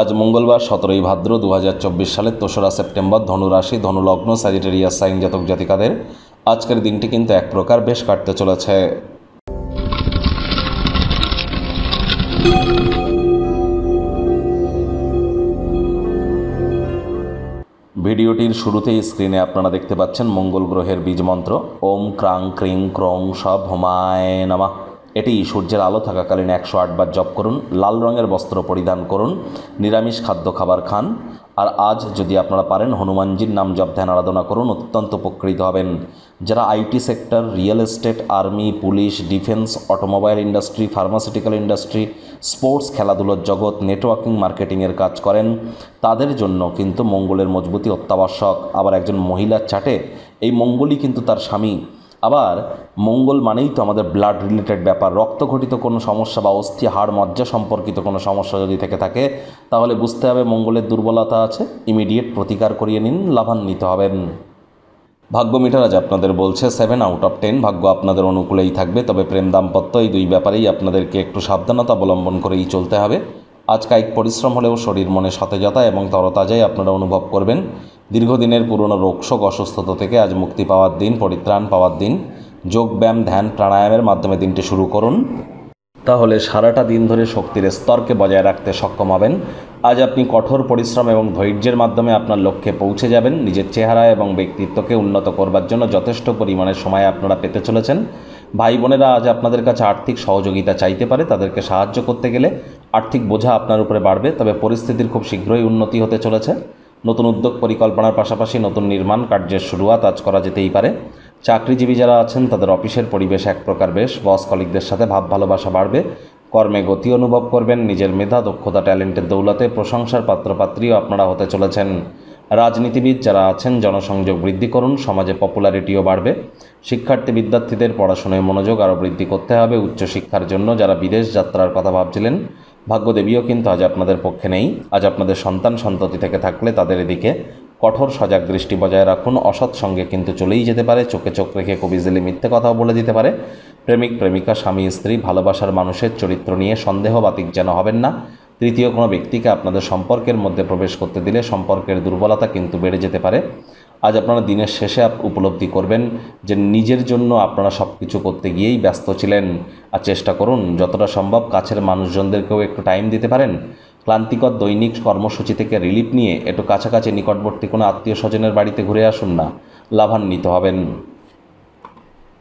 আজ মঙ্গলবার সতেরোই ভাদ্র দু সালের তেসরা সেপ্টেম্বর ধনুরাশি ধনুলগ্ন স্যাজিটেরিয়াস সাইন জাতক জাতিকাদের আজকের দিনটি কিন্তু এক প্রকার বেশ কাটতে চলেছে ভিডিওটির শুরুতেই স্ক্রিনে আপনারা দেখতে পাচ্ছেন মঙ্গল গ্রহের বীজ মন্ত্র ওম ক্রাং ক্রিং ক্রং সব হোমায় নামা এটি সূর্যের আলো থাকাকালীন একশো আটবার জপ করুন লাল রঙের বস্ত্র পরিধান করুন নিরামিষ খাদ্য খাবার খান আর আজ যদি আপনারা পারেন হনুমানজির নাম জপ ধ্যান আরাধনা করুন অত্যন্ত উপকৃত হবেন যারা IT sector real estate army police defence automobile industry pharmaceutical industry sports খেলাধুলোর জগৎ নেটওয়ার্কিং মার্কেটিংয়ের কাজ করেন তাদের জন্য কিন্তু মঙ্গলের মজবুতি অত্যাবশ্যক আবার একজন মহিলার চাটে এই মঙ্গলই কিন্তু তার স্বামী আবার মঙ্গল মানেই তো আমাদের ব্লাড রিলেটেড ব্যাপার রক্ত ঘটিত কোনো সমস্যা বা অস্থি হাড় মজ্জা সম্পর্কিত কোনো সমস্যা যদি থেকে থাকে তাহলে বুঝতে হবে মঙ্গলের দুর্বলতা আছে ইমিডিয়েট প্রতিকার করিয়ে নিন লাভান্বিত হবেন ভাগ্য মিটারাজ আপনাদের বলছে সেভেন আউট অফ টেন ভাগ্য আপনাদের অনুকূলেই থাকবে তবে প্রেম দাম্পত্য এই দুই ব্যাপারেই আপনাদেরকে একটু সাবধানতা অবলম্বন করেই চলতে হবে আজ কায়িক পরিশ্রম হলেও শরীর মনে সতেজতা এবং তরতাজাই আপনারা অনুভব করবেন দীর্ঘদিনের পুরনো রোগশোক অসুস্থতা থেকে আজ মুক্তি পাওয়ার দিন পরিত্রাণ পাওয়ার দিন যোগব্যায়াম ধ্যান প্রাণায়ামের মাধ্যমে দিনটি শুরু করুন তাহলে সারাটা দিন ধরে শক্তির স্তরকে বজায় রাখতে সক্ষম হবেন আজ আপনি কঠোর পরিশ্রম এবং ধৈর্যের মাধ্যমে আপনার লক্ষ্যে পৌঁছে যাবেন নিজের চেহারা এবং ব্যক্তিত্বকে উন্নত করবার জন্য যথেষ্ট পরিমাণে সময় আপনারা পেতে চলেছেন ভাই বোনেরা আজ আপনাদের কাছে আর্থিক সহযোগিতা চাইতে পারে তাদেরকে সাহায্য করতে গেলে আর্থিক বোঝা আপনার উপরে বাড়বে তবে পরিস্থিতির খুব শীঘ্রই উন্নতি হতে চলেছে নতুন উদ্যোগ পরিকল্পনার পাশাপাশি নতুন নির্মাণ কার্যের শুরুয়াত আজ করা যেতেই পারে চাকরিজীবী যারা আছেন তাদের অফিসের পরিবেশ এক প্রকার বেশ বস কলিকদের সাথে ভাব ভালোবাসা বাড়বে কর্মে গতি অনুভব করবেন নিজের মেধা দক্ষতা ট্যালেন্টের দৌলতে প্রশংসার পাত্রপাত্রীও আপনারা হতে চলেছেন রাজনীতিবিদ যারা আছেন জনসংযোগ বৃদ্ধি করুন সমাজে পপুলারিটিও বাড়বে শিক্ষার্থী বিদ্যার্থীদের পড়াশোনায় মনোযোগ আরও বৃদ্ধি করতে হবে উচ্চশিক্ষার জন্য যারা বিদেশ যাত্রার কথা ভাবছিলেন ভাগ্যদেবীও কিন্তু আজ আপনাদের পক্ষে নেই আজ আপনাদের সন্তান সন্ততি থেকে থাকলে তাদের এদিকে কঠোর সজাগ দৃষ্টি বজায় রাখুন অসৎ সঙ্গে কিন্তু চলেই যেতে পারে চোখে চোখ রেখে কবিজলি মিথ্যে কথাও বলে দিতে পারে প্রেমিক প্রেমিকা স্বামী স্ত্রী ভালোবাসার মানুষের চরিত্র নিয়ে সন্দেহ বাতিক যেন হবেন না তৃতীয় কোনো ব্যক্তিকে আপনাদের সম্পর্কের মধ্যে প্রবেশ করতে দিলে সম্পর্কের দুর্বলতা কিন্তু বেড়ে যেতে পারে আজ আপনারা দিনের শেষে উপলব্ধি করবেন যে নিজের জন্য আপনারা সব কিছু করতে গিয়েই ব্যস্ত ছিলেন আর চেষ্টা করুন যতটা সম্ভব কাছের মানুষজনদেরকেও একটু টাইম দিতে পারেন ক্লান্তিকর দৈনিক কর্মসূচি থেকে রিলিফ নিয়ে একটু কাছাকাছি নিকটবর্তী কোনো আত্মীয় স্বজনের বাড়িতে ঘুরে আসুন না লাভান্বিত হবেন